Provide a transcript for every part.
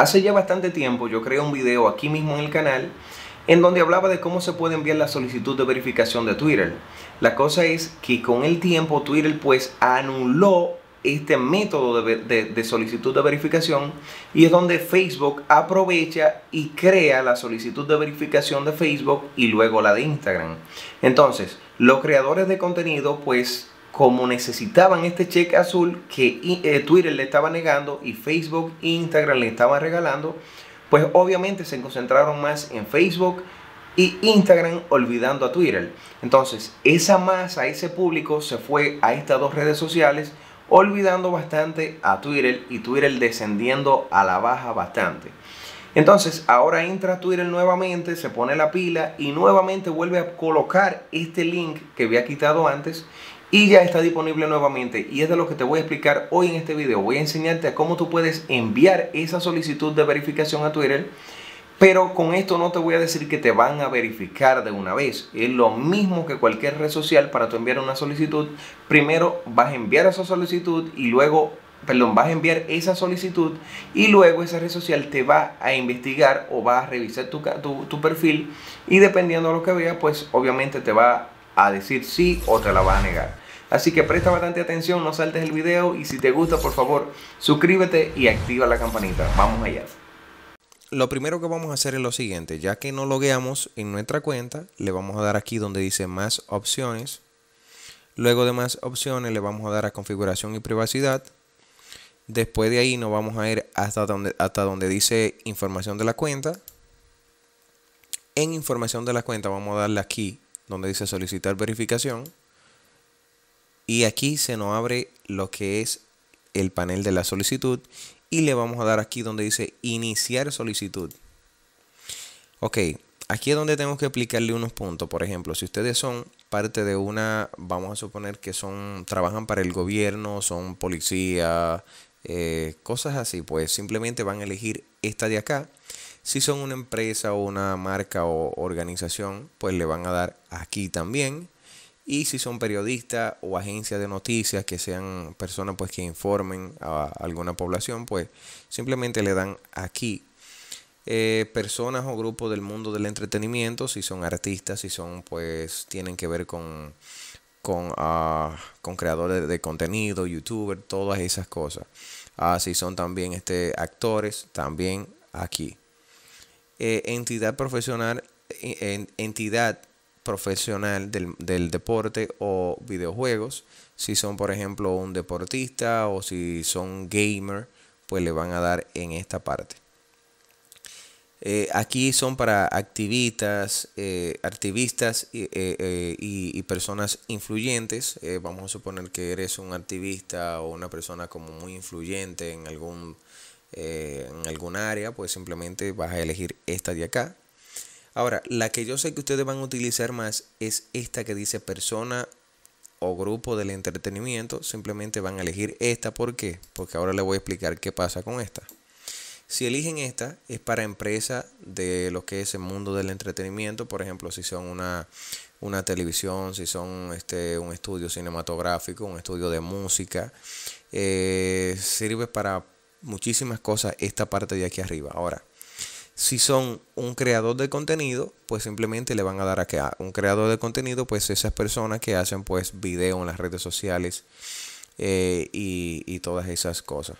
Hace ya bastante tiempo yo creé un video aquí mismo en el canal en donde hablaba de cómo se puede enviar la solicitud de verificación de Twitter. La cosa es que con el tiempo Twitter pues anuló este método de, solicitud de verificación y es donde Facebook aprovecha y crea la solicitud de verificación de Facebook y luego la de Instagram. Entonces, los creadores de contenido pues como necesitaban este cheque azul que eh, Twitter le estaba negando y Facebook e Instagram le estaban regalando, pues obviamente se concentraron más en Facebook y Instagram olvidando a Twitter. Entonces, esa masa, ese público se fue a estas dos redes sociales olvidando bastante a Twitter y Twitter descendiendo a la baja bastante. Entonces, ahora entra Twitter nuevamente, se pone la pila y nuevamente vuelve a colocar este link que había quitado antes y ya está disponible nuevamente y es de lo que te voy a explicar hoy en este video. Voy a enseñarte a cómo tú puedes enviar esa solicitud de verificación a Twitter, pero con esto no te voy a decir que te van a verificar de una vez. Es lo mismo que cualquier red social para tú enviar una solicitud. Primero vas a enviar esa solicitud y luego perdón, vas a enviar esa solicitud y luego esa red social te va a investigar o va a revisar tu, tu, perfil y dependiendo de lo que vea, pues obviamente te va a decir sí o te la va a negar. Así que presta bastante atención, no saltes el video y si te gusta, por favor, suscríbete y activa la campanita. Vamos allá. Lo primero que vamos a hacer es lo siguiente, ya que no logueamos en nuestra cuenta, le vamos a dar aquí donde dice más opciones. Luego de más opciones le vamos a dar a configuración y privacidad. Después de ahí nos vamos a ir hasta donde, hasta donde dice información de la cuenta. En información de la cuenta vamos a darle aquí donde dice solicitar verificación. Y aquí se nos abre lo que es el panel de la solicitud y le vamos a dar aquí donde dice iniciar solicitud. Ok, aquí es donde tengo que aplicarle unos puntos. Por ejemplo, si ustedes son parte de una, vamos a suponer que son, trabajan para el gobierno, son policía, eh, cosas así, pues simplemente van a elegir esta de acá. Si son una empresa o una marca o organización, pues le van a dar aquí también y si son periodistas o agencias de noticias que sean personas pues que informen a alguna población, pues simplemente le dan aquí. Eh, personas o grupos del mundo del entretenimiento, si son artistas, si son pues tienen que ver con con, ah, creadores de contenido, youtubers, todas esas cosas. Ah, si son también este, actores, también aquí. Eh, entidad profesional, eh, entidad profesional del, del, deporte o videojuegos. Si son, por ejemplo, un deportista o si son gamer, pues le van a dar en esta parte. Eh, aquí son para activistas, eh, activistas eh, y, y, personas influyentes. vamos a suponer que eres un activista o una persona como muy influyente en algún en algún área, pues simplemente vas a elegir esta de acá, Ahora, la que yo sé que ustedes van a utilizar más es esta que dice persona o grupo del entretenimiento. Simplemente van a elegir esta. ¿Por qué? Porque ahora les voy a explicar qué pasa con esta. Si eligen esta, es para empresa de lo que es el mundo del entretenimiento. Por ejemplo, si son una, una televisión, si son este, un estudio cinematográfico, un estudio de música. Eh, sirve para muchísimas cosas esta parte de aquí arriba. Ahora, si son un creador de contenido, pues simplemente le van a dar a que un creador de contenido, pues esas personas que hacen pues video en las redes sociales eh, y, todas esas cosas.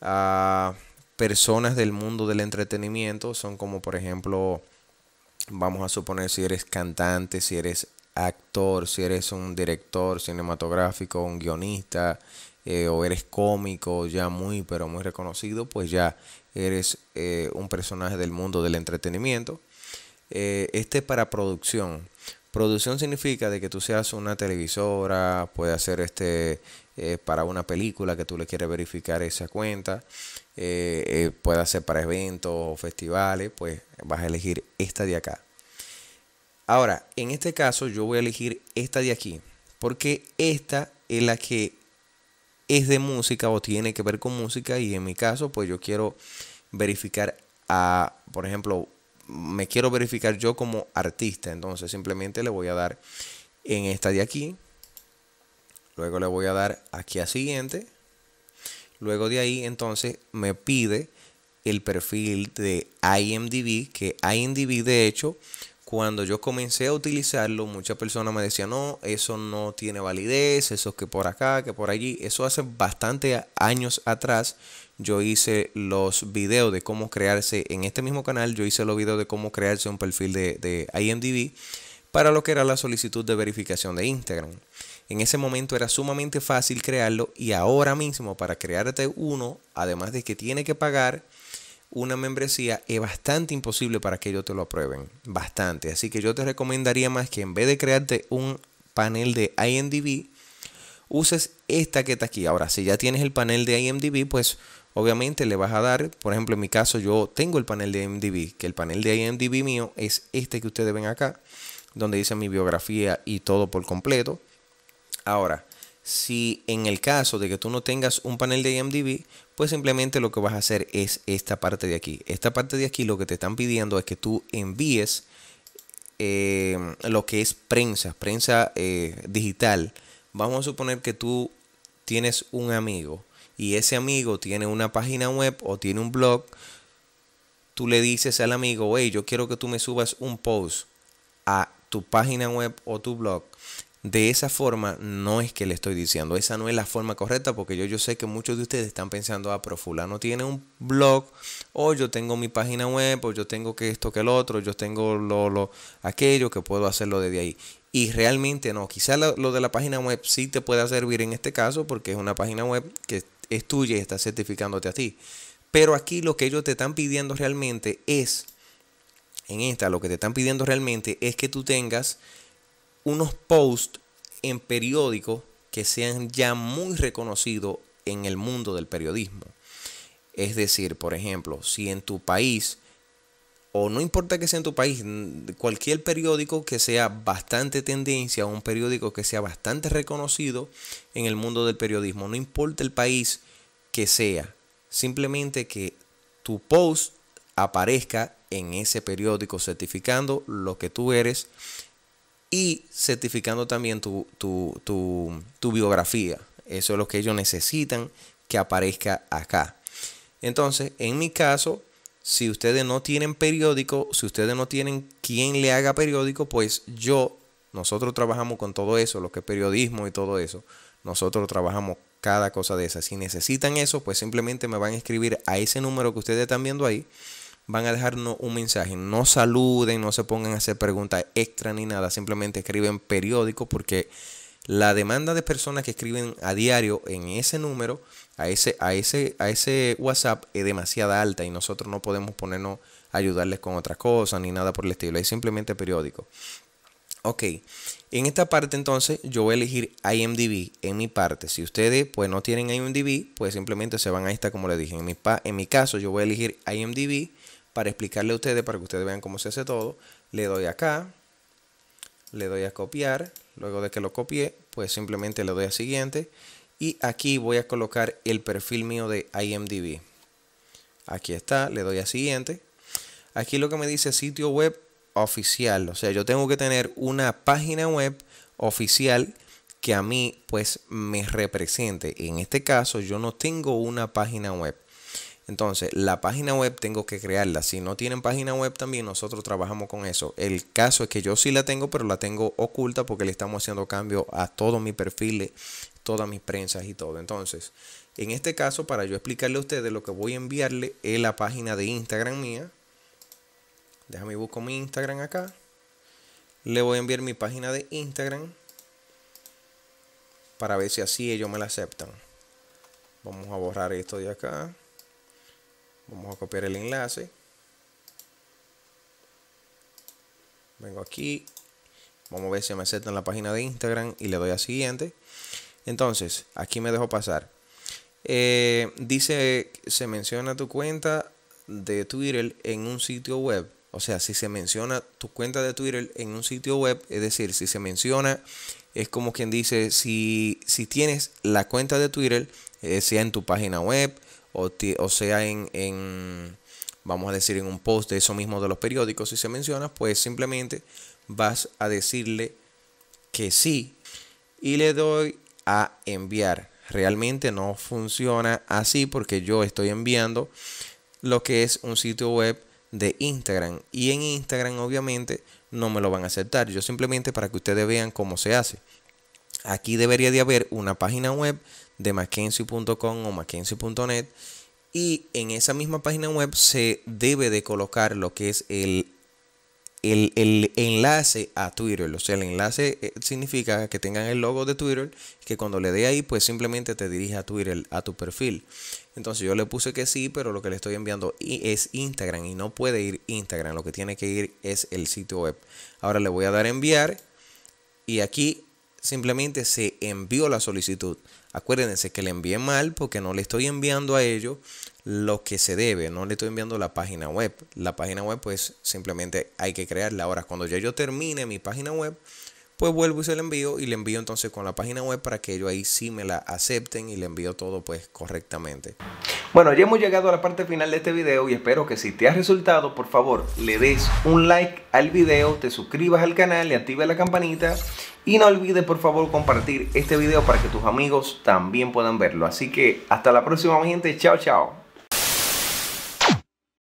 Ah, personas del mundo del entretenimiento son como por ejemplo, vamos a suponer si eres cantante, si eres actor, si eres un director cinematográfico, un guionista, eh, o eres cómico ya muy, pero muy reconocido, pues ya eres eh, un personaje del mundo del entretenimiento. Eh, este para producción. Producción significa de que tú seas una televisora, puede hacer este para una película que tú le quieres verificar esa cuenta, puede hacer para eventos o festivales, pues vas a elegir esta de acá. Ahora, en este caso yo voy a elegir esta de aquí, porque esta es la que es de música o tiene que ver con música y en mi caso pues yo quiero verificar a, por ejemplo, me quiero verificar yo como artista, entonces simplemente le voy a dar en esta de aquí, luego le voy a dar aquí a siguiente, luego de ahí entonces me pide el perfil de IMDB, que IMDB de hecho cuando yo comencé a utilizarlo, muchas personas me decían, no, eso no tiene validez, eso es que por acá, que por allí. Eso hace bastante años atrás yo hice los videos de cómo crearse, en este mismo canal yo hice los videos de cómo crearse un perfil de, de IMDB para lo que era la solicitud de verificación de Instagram. En ese momento era sumamente fácil crearlo y ahora mismo para crearte uno, además de que tiene que pagar, una membresía es bastante imposible para que ellos te lo aprueben. Bastante. Así que yo te recomendaría más que en vez de crearte un panel de IMDB, uses esta que está aquí. Ahora, si ya tienes el panel de IMDB, pues obviamente le vas a dar, por ejemplo, en mi caso yo tengo el panel de IMDB, que el panel de IMDB mío es este que ustedes ven acá, donde dice mi biografía y todo por completo. Ahora, si en el caso de que tú no tengas un panel de IMDb, pues simplemente lo que vas a hacer es esta parte de aquí. Esta parte de aquí lo que te están pidiendo es que tú envíes eh, lo que es prensa, prensa eh, digital. Vamos a suponer que tú tienes un amigo y ese amigo tiene una página web o tiene un blog. Tú le dices al amigo, hey, yo quiero que tú me subas un post a tu página web o tu blog de esa forma no es que le estoy diciendo, esa no es la forma correcta porque yo, yo sé que muchos de ustedes están pensando, ah, pero fulano tiene un blog, o yo tengo mi página web, o yo tengo que esto que el otro, yo tengo lo, lo, aquello que puedo hacerlo desde ahí. Y realmente no, quizás lo, lo, de la página web sí te pueda servir en este caso porque es una página web que es tuya y está certificándote a ti. Pero aquí lo que ellos te están pidiendo realmente es, en esta, lo que te están pidiendo realmente es que tú tengas unos posts en periódicos que sean ya muy reconocidos en el mundo del periodismo. Es decir, por ejemplo, si en tu país, o no importa que sea en tu país, cualquier periódico que sea bastante tendencia, un periódico que sea bastante reconocido en el mundo del periodismo, no importa el país que sea, simplemente que tu post aparezca en ese periódico certificando lo que tú eres y certificando también tu, biografía. Eso es lo que ellos necesitan que aparezca acá. Entonces, en mi caso, si ustedes no tienen periódico, si ustedes no tienen quien le haga periódico, pues yo, nosotros trabajamos con todo eso, lo que es periodismo y todo eso. Nosotros trabajamos cada cosa de esas. Si necesitan eso, pues simplemente me van a escribir a ese número que ustedes están viendo ahí van a dejarnos un mensaje. No saluden, no se pongan a hacer preguntas extra ni nada. Simplemente escriben periódico porque la demanda de personas que escriben a diario en ese número, a ese, a ese, a ese WhatsApp, es demasiada alta y nosotros no podemos ponernos a ayudarles con otras cosas ni nada por el estilo. Es simplemente periódico. Ok, en esta parte entonces yo voy a elegir IMDB en mi parte. Si ustedes pues no tienen IMDB, pues simplemente se van a esta como les dije. En mi, pa en mi caso yo voy a elegir IMDB para explicarle a ustedes, para que ustedes vean cómo se hace todo, le doy acá, le doy a copiar, luego de que lo copié, pues simplemente le doy a siguiente y aquí voy a colocar el perfil mío de IMDb. Aquí está, le doy a siguiente. Aquí lo que me dice sitio web oficial, o sea, yo tengo que tener una página web oficial que a mí pues me represente. En este caso yo no tengo una página web. Entonces, la página web tengo que crearla. Si no tienen página web también, nosotros trabajamos con eso. El caso es que yo sí la tengo, pero la tengo oculta porque le estamos haciendo cambio a todos mis perfiles, todas mis prensas y todo. Entonces, en este caso, para yo explicarle a ustedes, lo que voy a enviarle es la página de Instagram mía. Déjame buscar mi Instagram acá. Le voy a enviar mi página de Instagram para ver si así ellos me la aceptan. Vamos a borrar esto de acá. Vamos a copiar el enlace. Vengo aquí. Vamos a ver si me acepta en la página de Instagram y le doy a siguiente. Entonces, aquí me dejo pasar. Eh, dice, se menciona tu cuenta de Twitter en un sitio web. O sea, si se menciona tu cuenta de Twitter en un sitio web, es decir, si se menciona, es como quien dice, si, tienes la cuenta de Twitter, eh, sea en tu página web, o, sea en, en, vamos a decir, en un post de eso mismo de los periódicos, si se menciona, pues simplemente vas a decirle que sí y le doy a enviar. Realmente no funciona así porque yo estoy enviando lo que es un sitio web de Instagram y en Instagram obviamente no me lo van a aceptar. Yo simplemente para que ustedes vean cómo se hace. Aquí debería de haber una página web de mackenzie.com o mackenzie.net y en esa misma página web se debe de colocar lo que es el, el, enlace a Twitter. O sea, el enlace eh, significa que tengan el logo de Twitter, que cuando le dé ahí, pues simplemente te dirige a Twitter, a tu perfil. Entonces yo le puse que sí, pero lo que le estoy enviando es Instagram y no puede ir Instagram, lo que tiene que ir es el sitio web. Ahora le voy a dar enviar y aquí simplemente se envió la solicitud. Acuérdense que le envié mal porque no le estoy enviando a ellos lo que se debe, no le estoy enviando la página web. La página web pues simplemente hay que crearla. Ahora, cuando ya yo termine mi página web, pues vuelvo y se la envío y le envío entonces con la página web para que ellos ahí sí me la acepten y le envío todo pues correctamente. Bueno, ya hemos llegado a la parte final de este video y espero que si te ha resultado, por favor, le des un like al video, te suscribas al canal, le actives la campanita y no olvides, por favor, compartir este video para que tus amigos también puedan verlo. Así que hasta la próxima, gente. Chao, chao.